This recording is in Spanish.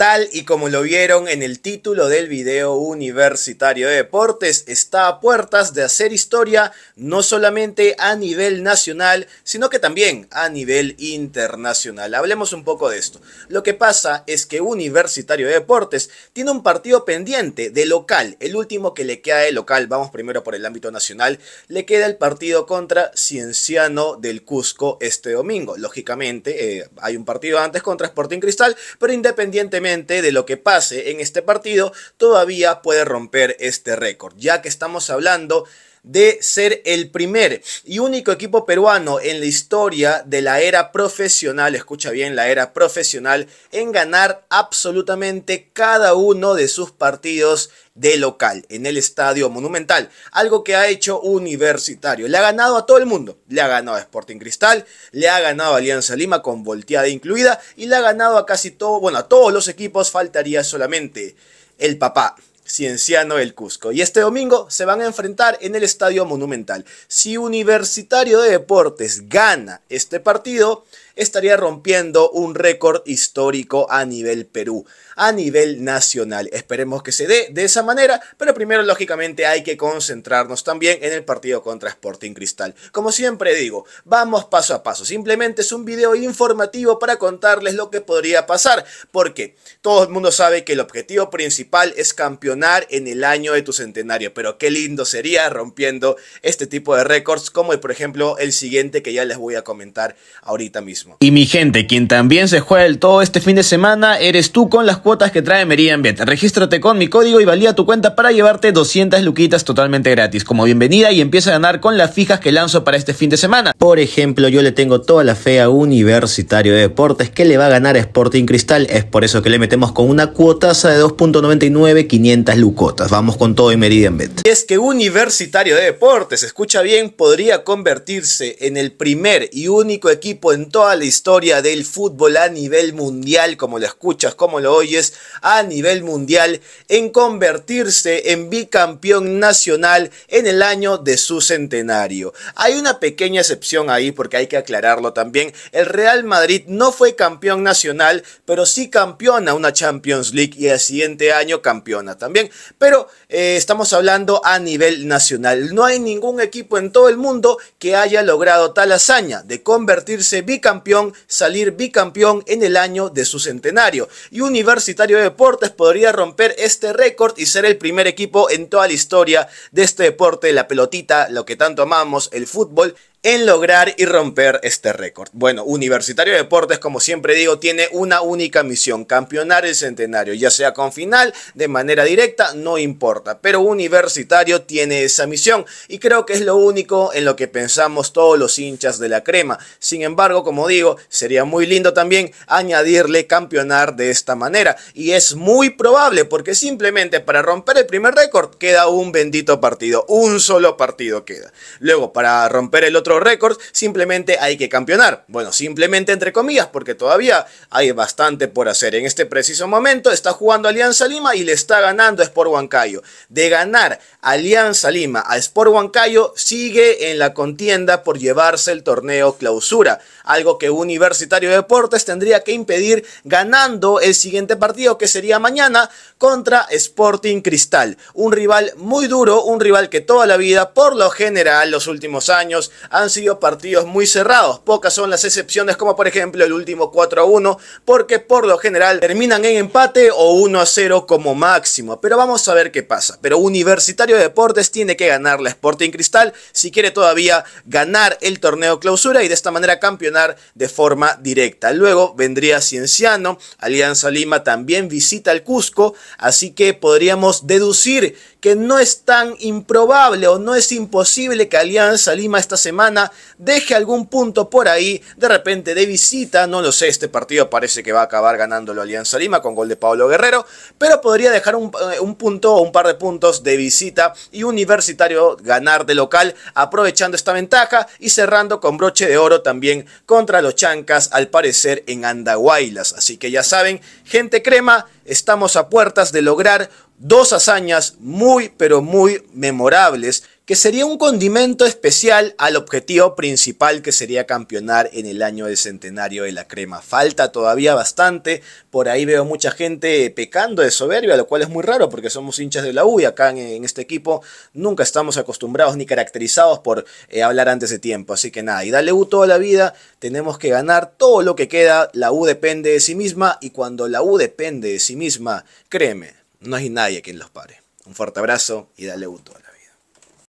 Tal y como lo vieron en el título del video universitario de deportes, está a puertas de hacer historia no solamente a nivel nacional, sino que también a nivel internacional. Hablemos un poco de esto. Lo que pasa es que Universitario de Deportes tiene un partido pendiente de local, el último que le queda de local, vamos primero por el ámbito nacional, le queda el partido contra Cienciano del Cusco este domingo. Lógicamente eh, hay un partido antes contra Sporting Cristal, pero independientemente de lo que pase en este partido, todavía puede romper este récord, ya que estamos hablando de ser el primer y único equipo peruano en la historia de la era profesional, escucha bien, la era profesional, en ganar absolutamente cada uno de sus partidos de local en el estadio monumental, algo que ha hecho universitario. Le ha ganado a todo el mundo, le ha ganado a Sporting Cristal, le ha ganado a Alianza Lima con volteada incluida y le ha ganado a casi todo, bueno, a todos los equipos faltaría solamente el papá Cienciano del Cusco. Y este domingo se van a enfrentar en el Estadio Monumental. Si Universitario de Deportes gana este partido, estaría rompiendo un récord histórico a nivel Perú, a nivel nacional. Esperemos que se dé de esa manera, pero primero lógicamente hay que concentrarnos también en el partido contra Sporting Cristal. Como siempre digo, vamos paso a paso. Simplemente es un video informativo para contarles lo que podría pasar, porque todo el mundo sabe que el objetivo principal es campeonar en el año de tu centenario, pero qué lindo sería rompiendo este tipo de récords como por ejemplo el siguiente que ya les voy a comentar ahorita mismo. Y mi gente, quien también se juega el todo este fin de semana, eres tú con las cuotas que trae Meridianbet. Regístrate con mi código y valía tu cuenta para llevarte 200 luquitas totalmente gratis como bienvenida y empieza a ganar con las fijas que lanzo para este fin de semana. Por ejemplo, yo le tengo toda la fe a Universitario de Deportes que le va a ganar Sporting Cristal. Es por eso que le metemos con una cuotaza de 2.99, 500 lucotas. Vamos con todo y Meridianbet. Es que Universitario de Deportes, escucha bien, podría convertirse en el primer y único equipo en toda la la historia del fútbol a nivel mundial, como lo escuchas, como lo oyes, a nivel mundial, en convertirse en bicampeón nacional en el año de su centenario. Hay una pequeña excepción ahí porque hay que aclararlo también. El Real Madrid no fue campeón nacional, pero sí campeona una Champions League y el siguiente año campeona también. Pero eh, estamos hablando a nivel nacional. No hay ningún equipo en todo el mundo que haya logrado tal hazaña de convertirse bicampeón salir bicampeón en el año de su centenario. Y Universitario de Deportes podría romper este récord y ser el primer equipo en toda la historia de este deporte, la pelotita, lo que tanto amamos, el fútbol, en lograr y romper este récord. Bueno, Universitario de Deportes, como siempre digo, tiene una única misión, campeonar el centenario, ya sea con final, de manera directa, no importa, pero Universitario tiene esa misión y creo que es lo único en lo que pensamos todos los hinchas de la crema. Sin embargo, como digo, sería muy lindo también añadirle campeonar de esta manera y es muy probable porque simplemente para romper el primer récord queda un bendito partido, un solo partido queda. Luego, para romper el otro los récords, simplemente hay que campeonar. Bueno, simplemente entre comillas, porque todavía hay bastante por hacer. En este preciso momento está jugando Alianza Lima y le está ganando Sport Huancayo. De ganar Alianza Lima a Sport Huancayo, sigue en la contienda por llevarse el torneo clausura, algo que Universitario Deportes tendría que impedir ganando el siguiente partido que sería mañana contra Sporting Cristal, un rival muy duro, un rival que toda la vida, por lo general, los últimos años, ha han sido partidos muy cerrados. Pocas son las excepciones como por ejemplo el último 4 a 1 porque por lo general terminan en empate o 1 a 0 como máximo. Pero vamos a ver qué pasa. Pero Universitario de Deportes tiene que ganar la Sporting Cristal si quiere todavía ganar el torneo clausura y de esta manera campeonar de forma directa. Luego vendría Cienciano, Alianza Lima también visita el Cusco, así que podríamos deducir que no es tan improbable o no es imposible que Alianza Lima esta semana deje algún punto por ahí, de repente de visita, no lo sé, este partido parece que va a acabar ganándolo Alianza Lima con gol de Pablo Guerrero, pero podría dejar un, eh, punto o un par de puntos de visita y Universitario ganar de local, aprovechando esta ventaja y cerrando con broche de oro también contra los Chancas, al parecer en Andahuaylas. Así que ya saben, gente crema, estamos a puertas de lograr dos hazañas muy pero muy memorables que sería un condimento especial al objetivo principal que sería campeonar en el año del centenario de la crema. Falta todavía bastante, por ahí veo mucha gente pecando de soberbia, lo cual es muy raro porque somos hinchas de la U y acá en, este equipo nunca estamos acostumbrados ni caracterizados por eh, hablar antes de tiempo. Así que nada, y dale U toda la vida, tenemos que ganar todo lo que queda, la U depende de sí misma y cuando la U depende de sí misma, créeme, no hay nadie quien los pare. Un fuerte abrazo y dale un